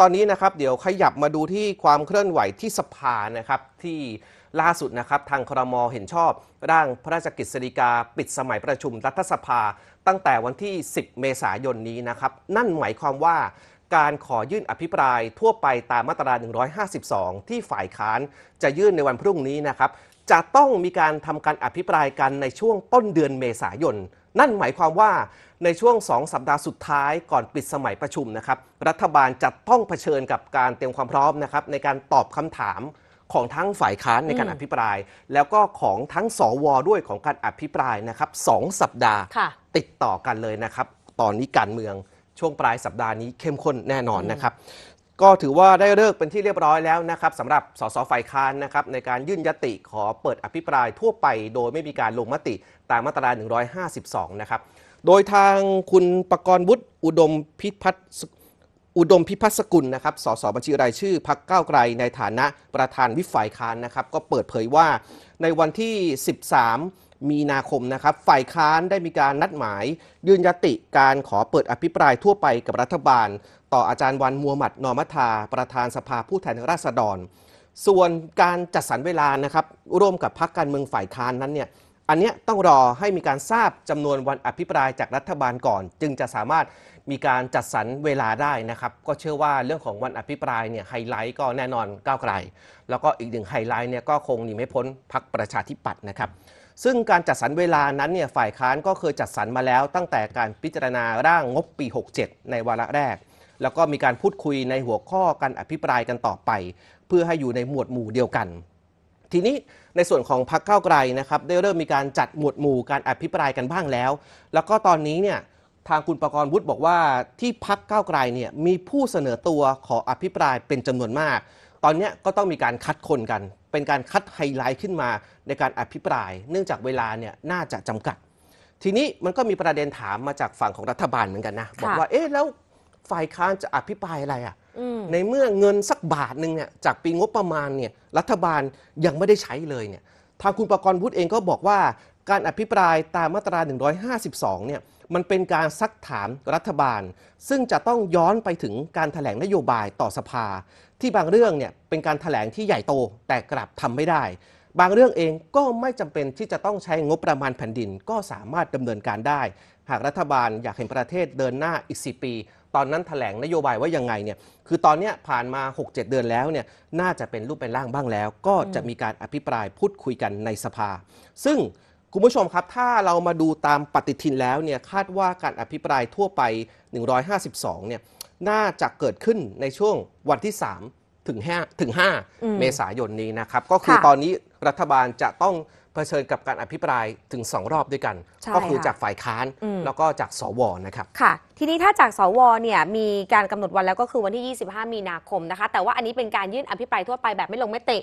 ตอนนี้นะครับเดี๋ยวขยับมาดูที่ความเคลื่อนไหวที่สภานะครับที่ล่าสุดนะครับทางครมเห็นชอบร่างพระราชกฤษฎีกาปิดสมัยประชุมรัฐสภา ตั้งแต่วันที่ 10 เมษายนนี้นะครับนั่นหมายความว่าการขอยื่นอภิปรายทั่วไปตามมาตรา 152 ที่ฝ่ายค้านจะยื่นในวันพรุ่งนี้นะครับจะต้องมีการทำการอภิปรายกันในช่วงต้นเดือนเมษายนนั่นหมายความว่าในช่วงสองสัปดาห์สุดท้ายก่อนปิดสมัยประชุมนะครับรัฐบาลจะต้องเผชิญกับการเตรียมความพร้อมนะครับ ในการตอบคำถามของทั้งฝ่ายค้านในการอภิปราย แล้วก็ของทั้งสวด้วยของการอภิปรายนะครับสสัปดาห์ติดต่อกันเลยนะครับ ตอนนี้การเมืองช่วงปลายสัปดาห์นี้เข้มข้นแน่นอนนะครับก็ถือว่าได้เลิกเป็นที่เรียบร้อยแล้วนะครับสำหรับสสฝ่ายค้านนะครับ ในการยื่นยติขอเปิดอภิปรายทั่วไป โดยไม่มีการลงมติ ตามมาตรา 152 นะครับ โดยทางคุณประกรณ์วุฒิอุดมพิพัฒอุดมพิพัฒสกุลนะครับสสบัญชีรายชื่อพักเก้าไกลในฐานะประธานวิฝ่ายค้านนะครับ ก็เปิดเผยว่าในวันที่ 13มีนาคมนะครับ ฝ่ายค้านได้มีการนัดหมาย ยื่นยติการขอเปิดอภิปรายทั่วไปกับรัฐบาล ต่ออาจารย์วันมัวหมัด นอมัทา ประธานสภาผู้แทนราษฎร ส่วนการจัดสรรเวลานะครับ ร่วมกับพักการเมืองฝ่ายค้านนั้นเนี่ยอันนี้ต้องรอให้มีการทราบจำนวนวันอภิปรายจากรัฐบาลก่อน จึงจะสามารถมีการจัดสรรเวลาได้นะครับ ก็เชื่อว่าเรื่องของวันอภิปรายเนี่ยไฮไลท์ก็แน่นอนก้าวไกล แล้วก็อีกหนึ่งไฮไลท์เนี่ยก็คงหนีไม่พ้นพักประชาธิปัตย์นะครับซึ่งการจัดสรรเวลานั้นเนี่ยฝ่ายค้านก็เคยจัดสรรมาแล้ว ตั้งแต่การพิจารณาร่างงบปี 67 ในวาระแรก แล้วก็มีการพูดคุยในหัวข้อการอภิปรายกันต่อไป เพื่อให้อยู่ในหมวดหมู่เดียวกัน ทีนี้ในส่วนของพรรคก้าวไกลนะครับ ได้เริ่มมีการจัดหมวดหมู่การอภิปรายกันบ้างแล้ว แล้วก็ตอนนี้เนี่ยทางคุณประกรณ์วุฒิบอกว่า ที่พักเก้าไกลเนี่ยมีผู้เสนอตัวขออภิปรายเป็นจำนวนมากตอนนี้ก็ต้องมีการคัดคนกัน เป็นการคัดไฮไลท์ขึ้นมาในการอภิปราย เนื่องจากเวลาเนี่ยน่าจะจำกัด ทีนี้มันก็มีประเด็นถามมาจากฝั่งของรัฐบาลเหมือนกันนะบอกว่าเอ๊ะ แล้ว ฝ่ายค้านจะอภิปรายอะไรอ่ะในเมื่อเงินสักบาทหนึ่งเนี่ยจากปีงบประมาณเนี่ยรัฐบาลยังไม่ได้ใช้เลยเนี่ยทางคุณประกรณ์วุฒิเองก็บอกว่า การอภิปรายตามมาตรา 152เนี่ยมันเป็นการซักถามรัฐบาล ซึ่งจะต้องย้อนไปถึงการถแถลงนโยบายต่อสภา ที่บางเรื่องเนี่ยเป็นการถแถลงที่ใหญ่โตแต่กลับทำไม่ได้ บางเรื่องเองก็ไม่จำเป็นที่จะต้องใช้งบประมาณแผ่นดิน ก็สามารถดำเนินการได้ หากรัฐบาลอยากเห็นประเทศเดินหน้าอีก4ปี ตอนนั้นถแถลงนโยบายว่ายังไงเนี่ยคือตอนนี้ผ่านมา 6-7 เดือนแล้วเนี่ยน่าจะเป็นรูปเป็นร่างบ้างแล้ว ก็จะมีการอภิปรายพูดคุยกันในสภา ซึ่งคุณผู้ชมครับ ถ้าเรามาดูตามปฏิทินแล้วเนี่ยคาดว่าการอภิปรายทั่วไป 152 เนี่ยน่าจะเกิดขึ้นในช่วงวันที่3ถึง5ถึง5เมษายนนี้นะครับก็คือตอนนี้รัฐบาลจะต้องเผชิญกับการอภิปรายถึง 2 รอบด้วยกัน ก็คือจากฝ่ายค้านแล้วก็จากสว นะครับ ค่ะ ทีนี้ถ้าจากสวเนี่ยมีการกำหนดวันแล้วก็คือวันที่ 25 มีนาคมนะคะแต่ว่าอันนี้เป็นการยื่นอภิปรายทั่วไปแบบไม่ลงไม่ติ